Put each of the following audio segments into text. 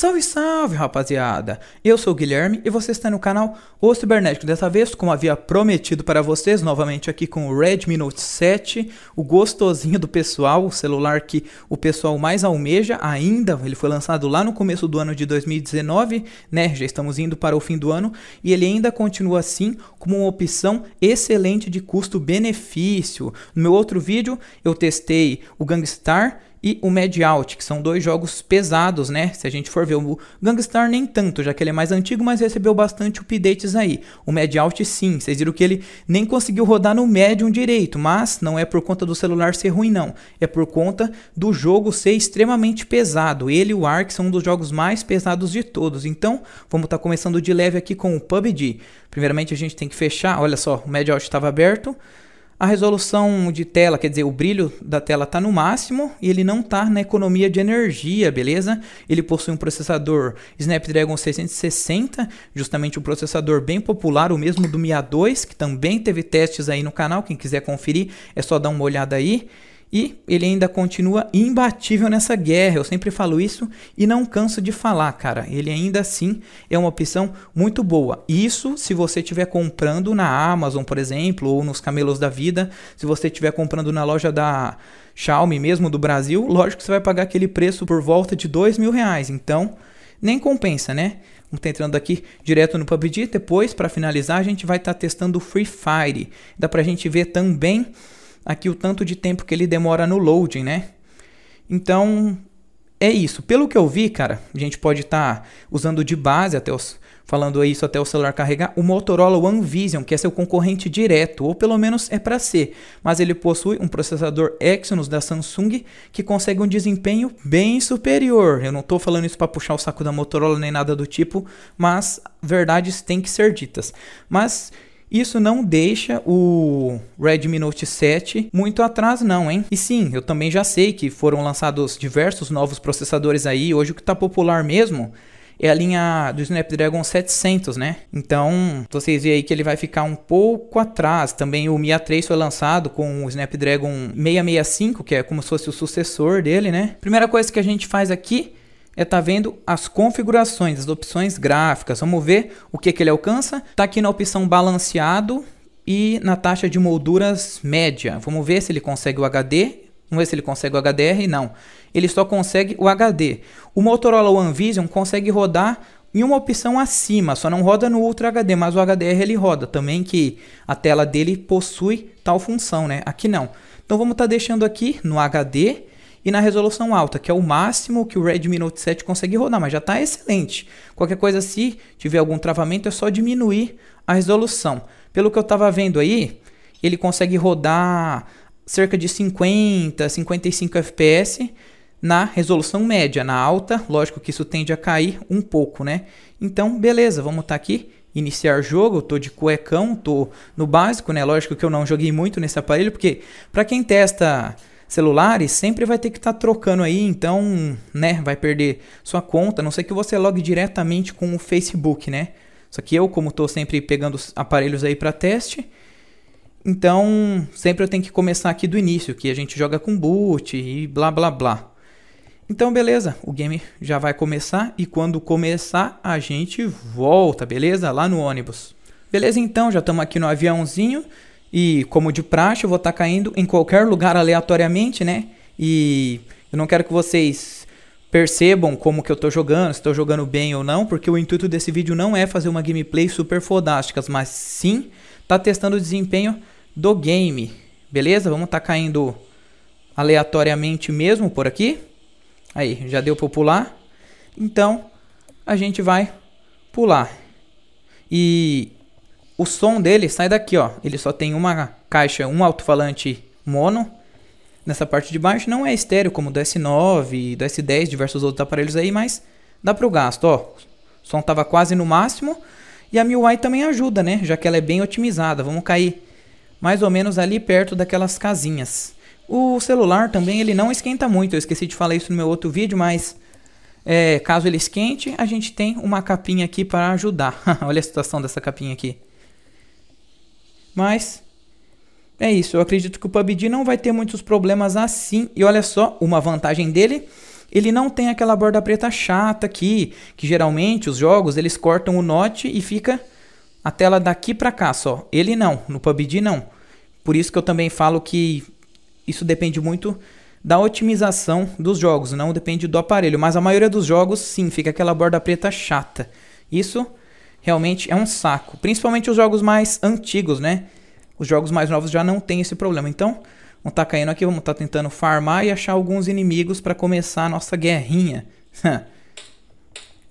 Salve, salve, rapaziada! Eu sou o Guilherme e você está no canal O Cibernético. Dessa vez, como havia prometido para vocês, novamente aqui com o Redmi Note 7, o gostosinho do pessoal, o celular que o pessoal mais almeja ainda. Ele foi lançado lá no começo do ano de 2019, né? Já estamos indo para o fim do ano e ele ainda continua assim como uma opção excelente de custo-benefício. No meu outro vídeo, eu testei o Gangstar e o Mad Out, que são dois jogos pesados, né? Se a gente for ver o Gangstar nem tanto, já que ele é mais antigo, mas recebeu bastante updates aí. O Mad Out sim, vocês viram que ele nem conseguiu rodar no Medium direito, mas não é por conta do celular ser ruim não, é por conta do jogo ser extremamente pesado. Ele e o Ark são um dos jogos mais pesados de todos. Então, vamos estar tá começando de leve aqui com o PUBG. Primeiramente a gente tem que fechar, olha só, o Mad Out estava aberto. A resolução de tela, quer dizer, o brilho da tela está no máximo e ele não está na economia de energia, beleza? Ele possui um processador Snapdragon 660, justamente um processador bem popular, o mesmo do Mi A2, que também teve testes aí no canal. Quem quiser conferir, é só dar uma olhada aí. E ele ainda continua imbatível nessa guerra. Eu sempre falo isso e não canso de falar, cara. Ele ainda assim é uma opção muito boa. Isso se você estiver comprando na Amazon, por exemplo, ou nos camelos da vida. Se você estiver comprando na loja da Xiaomi mesmo do Brasil, lógico que você vai pagar aquele preço por volta de dois mil reais. Então, nem compensa, né? Vamos tá entrando aqui direto no PUBG. Depois, para finalizar, a gente vai estar tá testando o Free Fire. Dá para a gente ver também aqui o tanto de tempo que ele demora no loading, né? Então, é isso. Pelo que eu vi, cara, a gente pode estar tá usando de base até os falando isso até o celular carregar, o Motorola One Vision, que é seu concorrente direto, ou pelo menos é para ser, mas ele possui um processador Exynos da Samsung que consegue um desempenho bem superior. Eu não estou falando isso para puxar o saco da Motorola nem nada do tipo, mas verdades têm que ser ditas. Mas isso não deixa o Redmi Note 7 muito atrás não, hein? E sim, eu também já sei que foram lançados diversos novos processadores aí, hoje o que está popular mesmo é a linha do Snapdragon 700, né? Então, vocês veem aí que ele vai ficar um pouco atrás. Também o Mi A3 foi lançado com o Snapdragon 665, que é como se fosse o sucessor dele, né? Primeira coisa que a gente faz aqui é estar tá vendo as configurações, as opções gráficas. Vamos ver o que, que ele alcança. Está aqui na opção balanceado e na taxa de molduras média. Vamos ver se ele consegue o HD. Vamos ver se ele consegue o HDR. Não, ele só consegue o HD. O Motorola One Vision consegue rodar em uma opção acima, só não roda no Ultra HD, mas o HDR ele roda também, que a tela dele possui tal função, né? Aqui não. Então vamos estar tá deixando aqui no HD e na resolução alta, que é o máximo que o Redmi Note 7 consegue rodar, mas já está excelente. Qualquer coisa, se tiver algum travamento, é só diminuir a resolução. Pelo que eu estava vendo aí, ele consegue rodar cerca de 50, 55 FPS na resolução média, na alta, lógico que isso tende a cair um pouco, né? Então, beleza, vamos estar tá aqui iniciar jogo, tô de cuecão, tô no básico, né? Lógico que eu não joguei muito nesse aparelho, porque para quem testa celulares, sempre vai ter que estar tá trocando aí, então, né, vai perder sua conta, a não sei que você logue diretamente com o Facebook, né? Só que eu, como estou sempre pegando aparelhos aí para teste, então sempre eu tenho que começar aqui do início, que a gente joga com boot e blá blá blá. Então beleza, o game já vai começar e quando começar a gente volta, beleza? Lá no ônibus. Beleza então, já estamos aqui no aviãozinho. E como de praxe, eu vou estar tá caindo em qualquer lugar aleatoriamente, né? E eu não quero que vocês percebam como que eu estou jogando, se estou jogando bem ou não, porque o intuito desse vídeo não é fazer uma gameplay super fodástica, mas sim tá testando o desempenho do game. Beleza? Vamos estar tá caindo aleatoriamente mesmo por aqui. Aí, já deu para pular. Então, a gente vai pular. E o som dele sai daqui, ó. Ele só tem uma caixa, um alto-falante mono. Nessa parte de baixo não é estéreo como do S9, do S10, diversos outros aparelhos aí, mas dá para o gasto, ó. O som tava quase no máximo. E a MIUI também ajuda, né? Já que ela é bem otimizada. Vamos cair mais ou menos ali perto daquelas casinhas. O celular também ele não esquenta muito. Eu esqueci de falar isso no meu outro vídeo, mas é, caso ele esquente, a gente tem uma capinha aqui para ajudar. Olha a situação dessa capinha aqui. Mas é isso, eu acredito que o PUBG não vai ter muitos problemas assim. E olha só, uma vantagem dele, ele não tem aquela borda preta chata aqui, que geralmente os jogos eles cortam o note e fica a tela daqui para cá só. Ele não, no PUBG não. Por isso que eu também falo que isso depende muito da otimização dos jogos, não depende do aparelho, mas a maioria dos jogos sim, fica aquela borda preta chata. Isso realmente é um saco. Principalmente os jogos mais antigos, né? Os jogos mais novos já não tem esse problema. Então, vamos estar tá caindo aqui, vamos estar tá tentando farmar e achar alguns inimigos para começar a nossa guerrinha.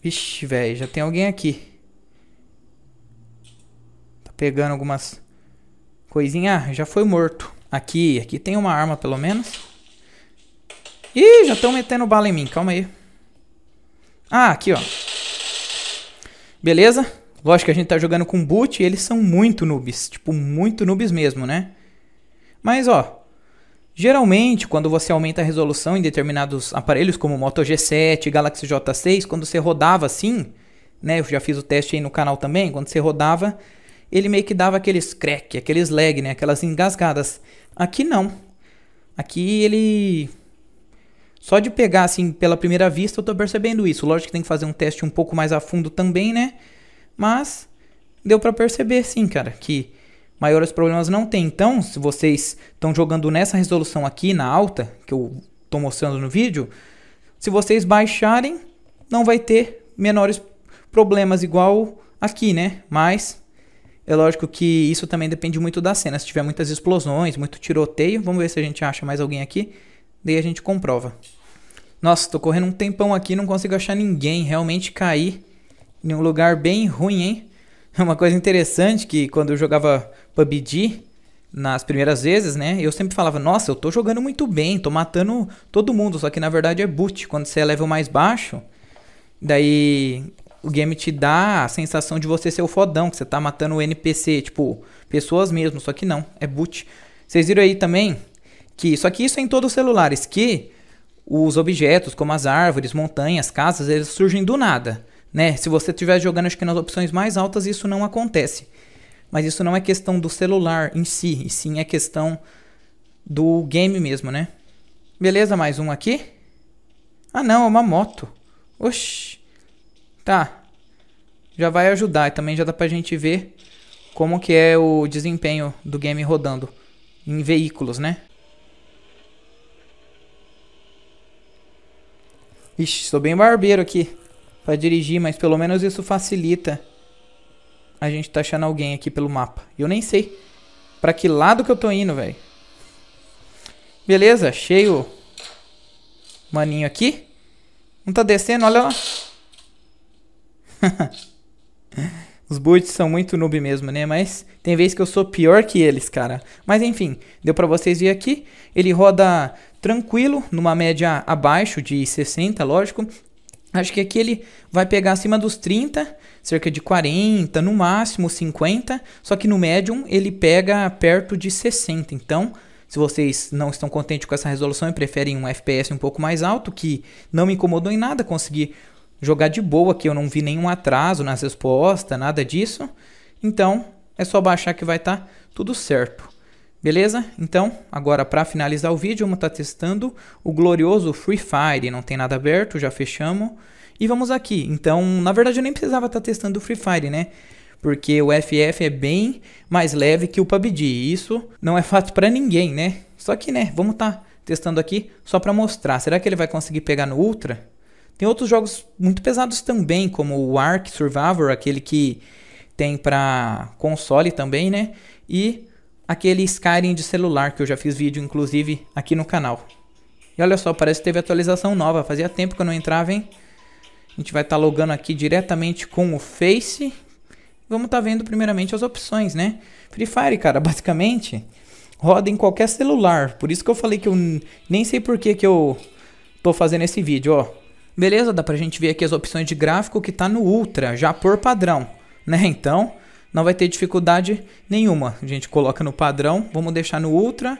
Vixe, velho, já tem alguém aqui. Tá pegando algumas coisinhas. Ah, já foi morto. Aqui, aqui tem uma arma pelo menos. Ih, já estão metendo bala em mim, calma aí. Ah, aqui ó. Beleza? Lógico que a gente tá jogando com boot e eles são muito noobs. Tipo, muito noobs mesmo, né? Mas, ó. Geralmente, quando você aumenta a resolução em determinados aparelhos, como Moto G7, Galaxy J6, quando você rodava assim, né? Eu já fiz o teste aí no canal também. Quando você rodava, ele meio que dava aqueles crack, aqueles lag, né? Aquelas engasgadas. Aqui não. Aqui ele só de pegar assim pela primeira vista eu tô percebendo isso. Lógico que tem que fazer um teste um pouco mais a fundo também, né? Mas deu para perceber sim, cara, que maiores problemas não tem. Então, se vocês estão jogando nessa resolução aqui na alta, que eu estou mostrando no vídeo, se vocês baixarem, não vai ter menores problemas igual aqui, né? Mas é lógico que isso também depende muito da cena. Se tiver muitas explosões, muito tiroteio, vamos ver se a gente acha mais alguém aqui, daí a gente comprova. Nossa, tô correndo um tempão aqui, não consigo achar ninguém, realmente cair em um lugar bem ruim, hein? É uma coisa interessante que quando eu jogava PUBG, nas primeiras vezes, né? Eu sempre falava, nossa, eu tô jogando muito bem, tô matando todo mundo, só que na verdade é boot. Quando você é level mais baixo, daí o game te dá a sensação de você ser o fodão, que você tá matando o NPC, tipo, pessoas mesmo, só que não, é boot. Vocês viram aí também que, só que isso é em todos os celulares, que os objetos, como as árvores, montanhas, casas, eles surgem do nada. Né? Se você estiver jogando, acho que nas opções mais altas isso não acontece. Mas isso não é questão do celular em si, e sim é questão do game mesmo, né? Beleza, mais um aqui. Ah não, é uma moto. Oxi. Tá. Já vai ajudar e também já dá pra gente ver como que é o desempenho do game rodando em veículos, né? Ixi, sou bem barbeiro aqui para dirigir, mas pelo menos isso facilita a gente tá achando alguém aqui pelo mapa. Eu nem sei para que lado que eu tô indo, velho. Beleza, cheio maninho aqui. Não tá descendo, olha lá. Os boots são muito noob mesmo, né? Mas tem vezes que eu sou pior que eles, cara. Mas enfim, deu pra vocês ver aqui. Ele roda tranquilo, numa média abaixo de 60, lógico. Acho que aqui ele vai pegar acima dos 30, cerca de 40, no máximo 50, só que no médium ele pega perto de 60. Então, se vocês não estão contentes com essa resolução e preferem um FPS um pouco mais alto, que não me incomodou em nada, consegui jogar de boa aqui, eu não vi nenhum atraso nas respostas, nada disso. Então, é só baixar que vai estar tá tudo certo. Beleza? Então, agora para finalizar o vídeo, vamos estar tá testando o glorioso Free Fire. Não tem nada aberto, já fechamos. E vamos aqui. Então, na verdade eu nem precisava estar tá testando o Free Fire, né? Porque o FF é bem mais leve que o PUBG. Isso não é fato para ninguém, né? Só que, né, vamos estar tá testando aqui só para mostrar. Será que ele vai conseguir pegar no Ultra? Tem outros jogos muito pesados também, como o Ark Survivor, aquele que tem para console também, né? E aquele Skyrim de celular que eu já fiz vídeo inclusive aqui no canal. E olha só, parece que teve atualização nova, fazia tempo que eu não entrava, hein? A gente vai estar tá logando aqui diretamente com o Face. Vamos estar tá vendo primeiramente as opções, né? Free Fire, cara, basicamente roda em qualquer celular. Por isso que eu falei que eu nem sei por que, que eu tô fazendo esse vídeo, ó. Beleza, dá pra gente ver aqui as opções de gráfico que tá no Ultra, já por padrão, né? Então, não vai ter dificuldade nenhuma. A gente coloca no padrão, vamos deixar no ultra,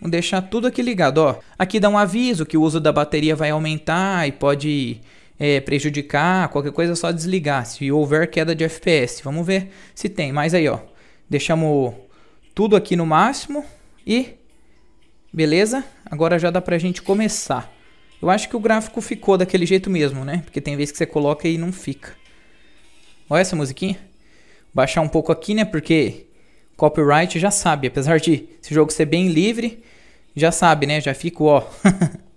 vamos deixar tudo aqui ligado, ó. Aqui dá um aviso que o uso da bateria vai aumentar e pode é, prejudicar, qualquer coisa é só desligar, se houver queda de FPS. Vamos ver se tem, mas aí, ó, deixamos tudo aqui no máximo e beleza? Agora já dá pra gente começar. Eu acho que o gráfico ficou daquele jeito mesmo, né? Porque tem vezes que você coloca e não fica. Olha essa musiquinha baixar um pouco aqui, né? Porque copyright já sabe, apesar de esse jogo ser bem livre, já sabe, né? Já fico, ó.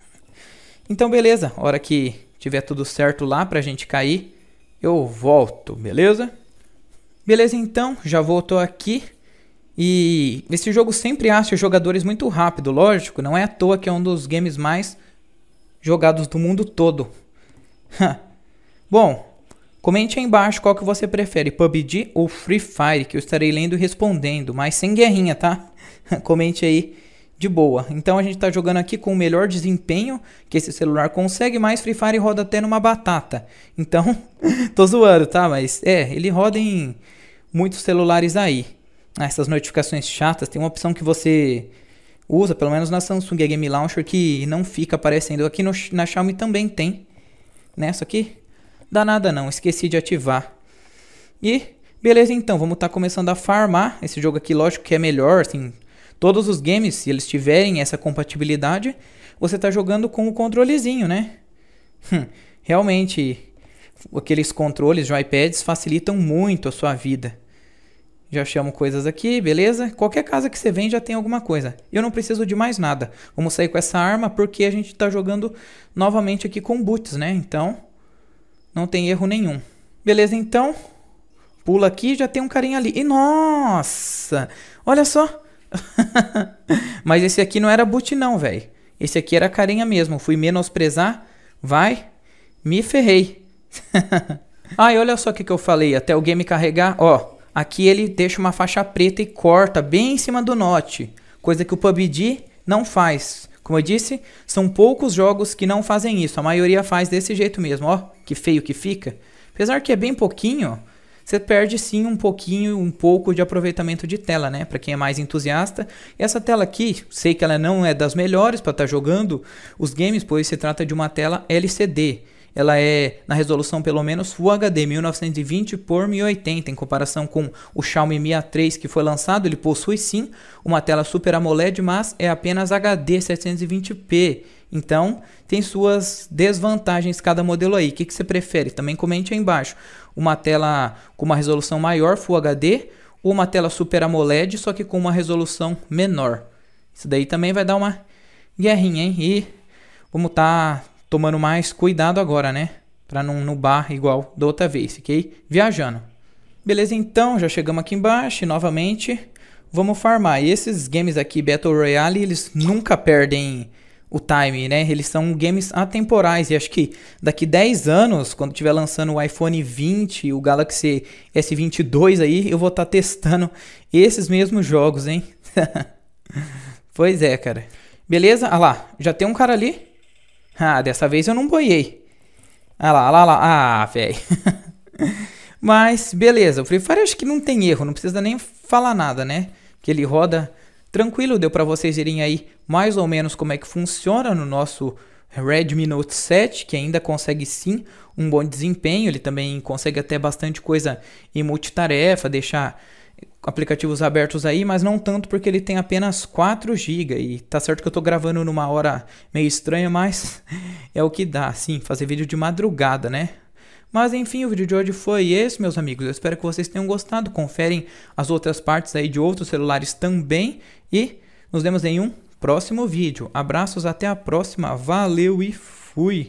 então, beleza. Hora que tiver tudo certo lá pra gente cair, eu volto, beleza? Beleza, então, já voltou aqui. E esse jogo sempre acha jogadores muito rápido, lógico, não é à toa que é um dos games mais jogados do mundo todo. Bom, Comente aí embaixo qual que você prefere, PUBG ou Free Fire, que eu estarei lendo e respondendo, mas sem guerrinha, tá? Comente aí de boa. Então a gente está jogando aqui com o melhor desempenho que esse celular consegue, mas Free Fire roda até numa batata. Então, tô zoando, tá? Mas é, ele roda em muitos celulares aí. Ah, essas notificações chatas, tem uma opção que você usa, pelo menos na Samsung a é Game Launcher, que não fica aparecendo. Aqui no, na Xiaomi também tem, nessa né? aqui. Dá nada não, esqueci de ativar. E beleza então, vamos estar tá começando a farmar esse jogo aqui, lógico que é melhor, assim, todos os games, se eles tiverem essa compatibilidade, você está jogando com o controlezinho, né? Hum, realmente, aqueles controles de iPads facilitam muito a sua vida. Já chamo coisas aqui, beleza? Qualquer casa que você vem já tem alguma coisa. Eu não preciso de mais nada. Vamos sair com essa arma porque a gente está jogando novamente aqui com boots, né? Então, não tem erro nenhum. Beleza, então. Pula aqui, já tem um carinha ali. E nossa! Olha só! Mas esse aqui não era boot não, velho. Esse aqui era carinha mesmo. Fui menosprezar. Vai. Me ferrei. Ai, olha só o que, que eu falei. Até o game carregar, ó. Aqui ele deixa uma faixa preta e corta bem em cima do note. Coisa que o PUBG não faz. Como eu disse, são poucos jogos que não fazem isso. A maioria faz desse jeito mesmo, ó. Que feio que fica. Apesar que é bem pouquinho, você perde sim um pouquinho, um pouco de aproveitamento de tela, né? Para quem é mais entusiasta. E essa tela aqui, sei que ela não é das melhores para estar tá jogando os games, pois se trata de uma tela LCD ela é na resolução pelo menos Full HD 1920 por 1080 em comparação com o Xiaomi Mi A3 que foi lançado, ele possui sim uma tela Super AMOLED, mas é apenas HD 720p. Então, tem suas desvantagens cada modelo aí. O que, que você prefere? Também comente aí embaixo. Uma tela com uma resolução maior, Full HD, ou uma tela Super AMOLED, só que com uma resolução menor. Isso daí também vai dar uma guerrinha, hein? E vamos estar tá tomando mais cuidado agora, né? Pra não no bar igual da outra vez, fiquei viajando. Beleza, então, já chegamos aqui embaixo novamente vamos farmar. E esses games aqui, Battle Royale, eles nunca perdem o time, né? Eles são games atemporais e acho que daqui 10 anos, quando tiver lançando o iPhone 20, o Galaxy S22 aí, eu vou estar tá testando esses mesmos jogos, hein? pois é, cara. Beleza? Ah lá, já tem um cara ali. Ah, dessa vez eu não boiei. Ah lá, lá, lá. Ah, velho. Mas, beleza. O Free Fire acho que não tem erro. Não precisa nem falar nada, né? Que ele roda tranquilo. Deu para vocês irem aí mais ou menos como é que funciona no nosso Redmi Note 7, que ainda consegue sim um bom desempenho, ele também consegue até bastante coisa em multitarefa, deixar aplicativos abertos aí, mas não tanto porque ele tem apenas 4 GB e tá certo que eu tô gravando numa hora meio estranha, mas é o que dá, sim, fazer vídeo de madrugada, né? Mas enfim, o vídeo de hoje foi esse, meus amigos. Eu espero que vocês tenham gostado. Conferem as outras partes aí de outros celulares também e nos vemos em um próximo vídeo. Abraços, até a próxima. Valeu e fui.